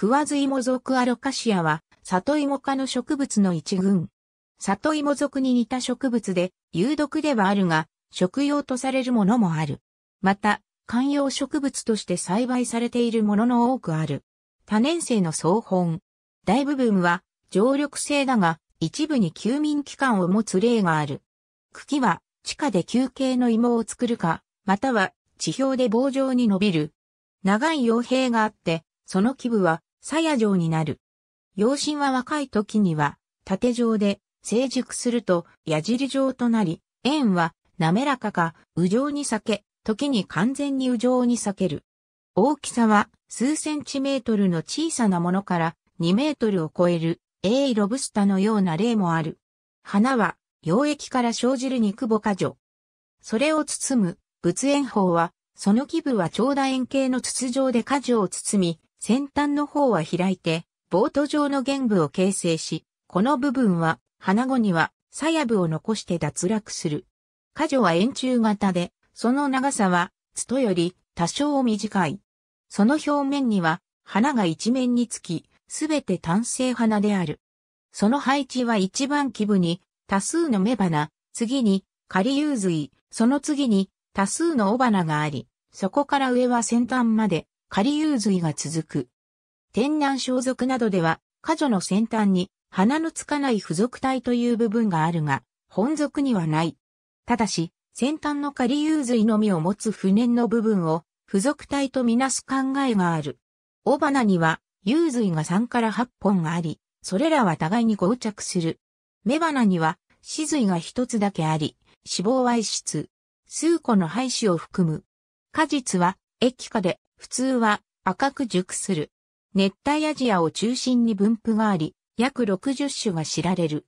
クワズイモ属アロカシアは、里芋科の植物の一群。里芋属に似た植物で、有毒ではあるが、食用とされるものもある。また、観葉植物として栽培されているものの多くある。多年生の草本。大部分は、常緑性だが、一部に休眠期間を持つ例がある。茎は、地下で休憩の芋を作るか、または、地表で棒状に伸びる。長い傭兵があって、その基部は鞘状になる。養親は若い時には、縦状で、成熟すると矢尻状となり、円は滑らかか、右状に裂け、時に完全に右状に裂ける。大きさは数センチメートルの小さなものから2メートルを超える、鋭いロブスタのような例もある。花は、溶液から生じる肉母果状。それを包む、仏炎法は、その基部は長楕円形の筒状で果樹を包み、先端の方は開いて、ボート状の玄武を形成し、この部分は、花後には、鞘部を残して脱落する。花女は円柱型で、その長さは、つとより多少短い。その表面には、花が一面につき、すべて単性花である。その配置は一番基部に、多数の雌花、次に、仮遊髄、その次に、多数の雄花があり、そこから上は先端まで、仮融髄が続く。天南小族などでは、家女の先端に、花のつかない付属体という部分があるが、本属にはない。ただし、先端の仮融髄のみを持つ不燃の部分を、付属体とみなす考えがある。尾花には、融髄が3から8本があり、それらは互いに合着する。雌花には、死髄が1つだけあり、脂肪は1質。数個の廃止を含む。果実は、液化で普通は赤く熟する。熱帯アジアを中心に分布があり、約60種が知られる。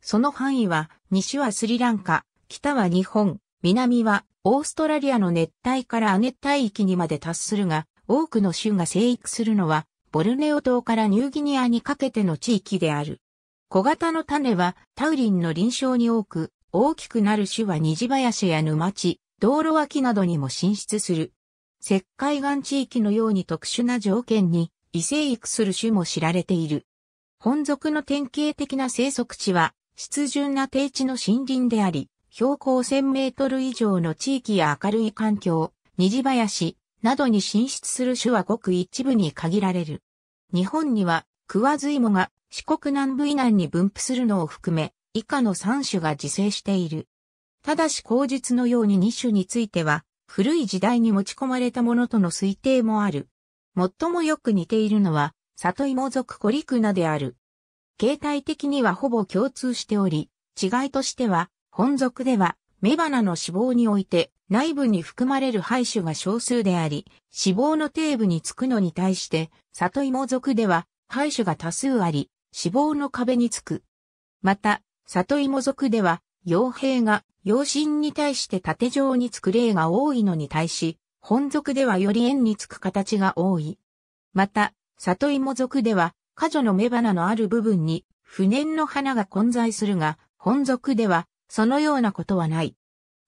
その範囲は、西はスリランカ、北は日本、南はオーストラリアの熱帯から亜熱帯域にまで達するが、多くの種が生育するのは、ボルネオ島からニューギニアにかけての地域である。小型の種はタウリンの臨床に多く、大きくなる種は虹林や沼地、道路脇などにも進出する。石灰岩地域のように特殊な条件に異生育する種も知られている。本属の典型的な生息地は、湿潤な低地の森林であり、標高1000メートル以上の地域や明るい環境、虹林などに進出する種はごく一部に限られる。日本には、クワズイモが四国南部以南に分布するのを含め、以下の3種が自生している。ただし口述のように2種については、古い時代に持ち込まれたものとの推定もある。最もよく似ているのは、里芋属コリクナである。形態的にはほぼ共通しており、違いとしては、本属では、雌花の脂肪において、内部に含まれる胚種が少数であり、脂肪の底部につくのに対して、里芋属では、胚種が多数あり、脂肪の壁につく。また、里芋属では、傭兵が養身に対して縦状につく例が多いのに対し、本族ではより円につく形が多い。また、里芋族では、果女の雌花のある部分に、不燃の花が混在するが、本族では、そのようなことはない。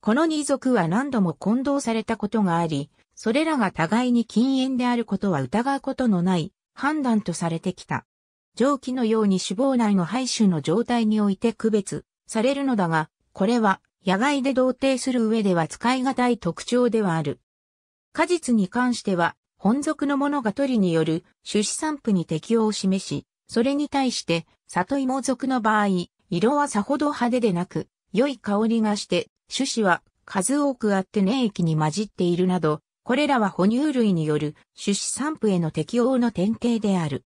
この二族は何度も混同されたことがあり、それらが互いに禁煙であることは疑うことのない判断とされてきた。上記のように脂肪内の排種の状態において区別されるのだが、これは野外で同定する上では使い難い特徴ではある。果実に関しては、本属のものが取りによる種子散布に適応を示し、それに対して里芋属の場合、色はさほど派手でなく、良い香りがして、種子は数多くあって粘液に混じっているなど、これらは哺乳類による種子散布への適応の典型である。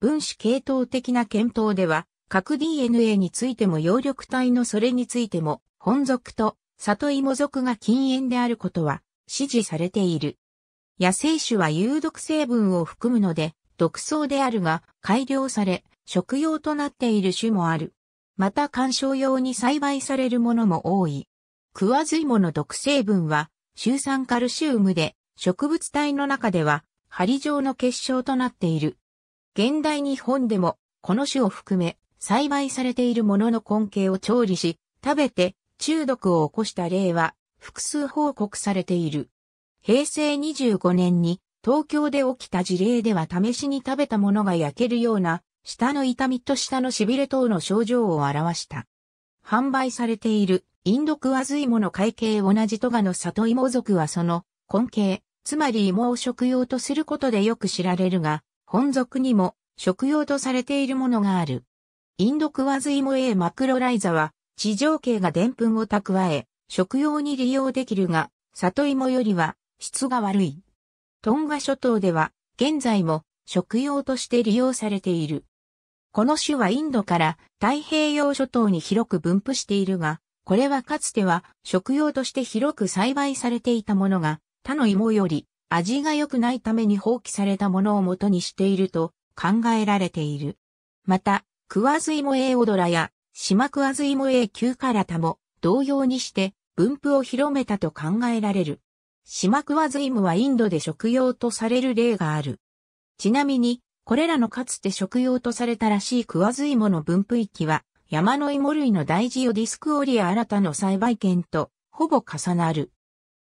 分子系統的な検討では、核 DNA についても葉緑体のそれについても、本属と里芋属が禁煙であることは支持されている。野生種は有毒成分を含むので、毒草であるが改良され、食用となっている種もある。また観賞用に栽培されるものも多い。クワズ芋の毒成分は、シ酸カルシウムで、植物体の中では、針状の結晶となっている。現代日本でも、この種を含め、栽培されているものの根茎を調理し、食べて中毒を起こした例は複数報告されている。平成25年に東京で起きた事例では試しに食べたものが焼けるような舌の痛みと舌の痺れ等の症状を表した。販売されているインドクワズイモの会計同じトガの里芋族はその根茎、つまり芋を食用とすることでよく知られるが、本族にも食用とされているものがある。インドクワズイモエマクロライザは、地上茎が澱粉を蓄え、食用に利用できるが、里芋よりは質が悪い。トンガ諸島では、現在も食用として利用されている。この種はインドから太平洋諸島に広く分布しているが、これはかつては食用として広く栽培されていたものが、他の芋より味が良くないために放棄されたものを元にしていると考えられている。また、クワズイモエオドラや、シマクワズイモエ級カラタも、同様にして、分布を広めたと考えられる。シマクワズイモはインドで食用とされる例がある。ちなみに、これらのかつて食用とされたらしいクワズイモの分布域は、山の芋類の大事をディスクオリア新たの栽培圏と、ほぼ重なる。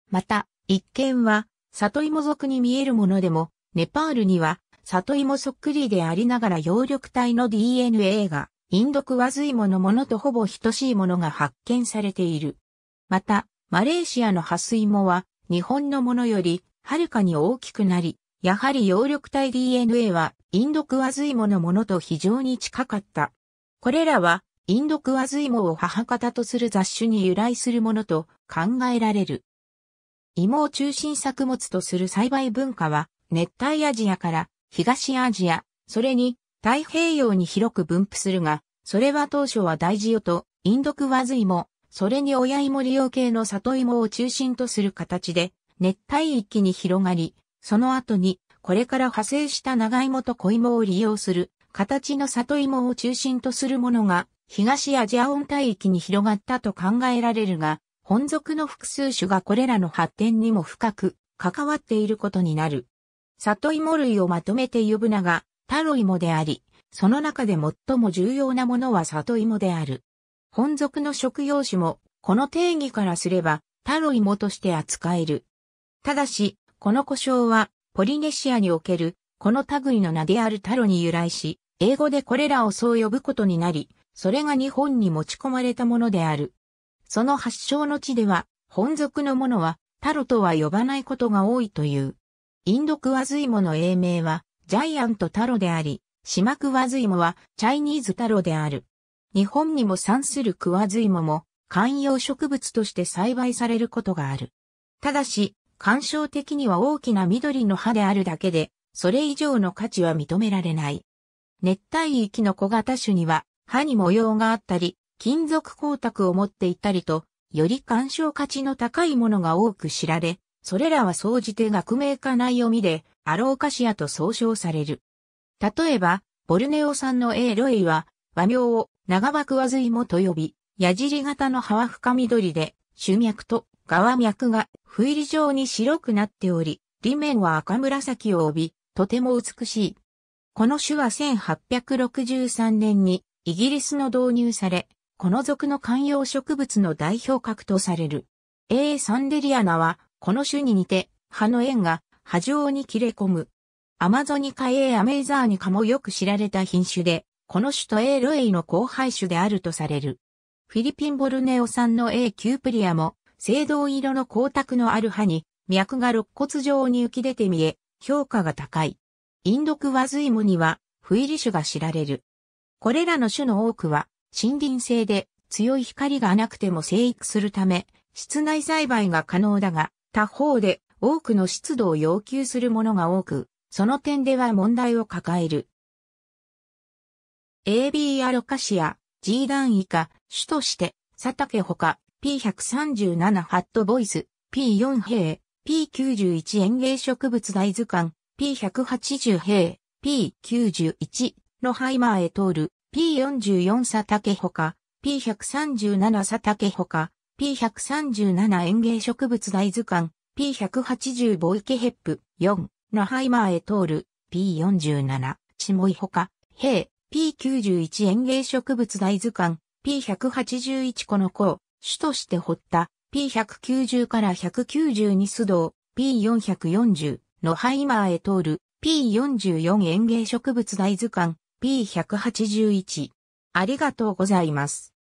また、一見は、里芋族に見えるものでも、ネパールには、里芋そっくりでありながら葉緑体の DNA が、インドクワズイモのものとほぼ等しいものが発見されている。また、マレーシアのハスイモは、日本のものより、はるかに大きくなり、やはり葉緑体 DNA は、インドクワズイモのものと非常に近かった。これらは、インドクワズイモを母方とする雑種に由来するものと考えられる。芋を中心作物とする栽培文化は、熱帯アジアから東アジア、それに太平洋に広く分布するが、それは当初は大事よと、インドクワズイモ、それに親芋利用系の里芋を中心とする形で、熱帯域に広がり、その後に、これから派生した長芋と小芋を利用する、形の里芋を中心とするものが、東アジア温帯域に広がったと考えられるが、本属の複数種がこれらの発展にも深く関わっていることになる。里芋類をまとめて呼ぶ名が、タロイモであり、その中で最も重要なものは里芋である。本属の食用種も、この定義からすれば、タロイモとして扱える。ただし、この呼称は、ポリネシアにおける、この類の名であるタロに由来し、英語でこれらをそう呼ぶことになり、それが日本に持ち込まれたものである。その発祥の地では、本属のものは、タロとは呼ばないことが多いという。インドクワズイモの英名は、ジャイアントタロであり、シマクワズイモは、チャイニーズタロである。日本にも産するクワズイモも、観葉植物として栽培されることがある。ただし、観賞的には大きな緑の葉であるだけで、それ以上の価値は認められない。熱帯域の小型種には、歯に模様があったり、金属光沢を持っていたりと、より鑑賞価値の高いものが多く知られ、それらは総じて学名化内読みで、アローカシアと総称される。例えば、ボルネオ産のエーロエイは、和名を長葉和水もと呼び、矢尻型の葉は深緑で、主脈と側脈が不入り状に白くなっており、裏面は赤紫を帯び、とても美しい。この種は1863年にイギリスの導入され、この属の観葉植物の代表格とされる。A. サンデリアナはこの種に似て、葉の縁が波状に切れ込む。アマゾニカエーアメイザーニカもよく知られた品種で、この種とエーロエイの交配種であるとされる。フィリピンボルネオ産の A キュープリアも、青銅色の光沢のある葉に、脈が肋骨状に浮き出て見え、評価が高い。インドクワズイモには、フイリ種が知られる。これらの種の多くは、森林性で強い光がなくても生育するため、室内栽培が可能だが、他方で多くの湿度を要求するものが多く、その点では問題を抱える。AB アロカシア、G 段以下、主として、佐竹ほか、P137 ハットボイス、P4 平、P91 園芸植物大図鑑、P180 平、P91 ロハイマーへ通る、P44 佐竹ほか、P137 佐竹ほか、P137 園芸植物大図鑑、P180 ボイケヘップ、4、ノハイマーエトール、P47、チモイホカ、ヘイ、P91 園芸植物大図鑑、P181 この子、主として掘った、P190 から192須藤 P440、ノハイマーエトール、P44 園芸植物大図鑑、P181。ありがとうございます。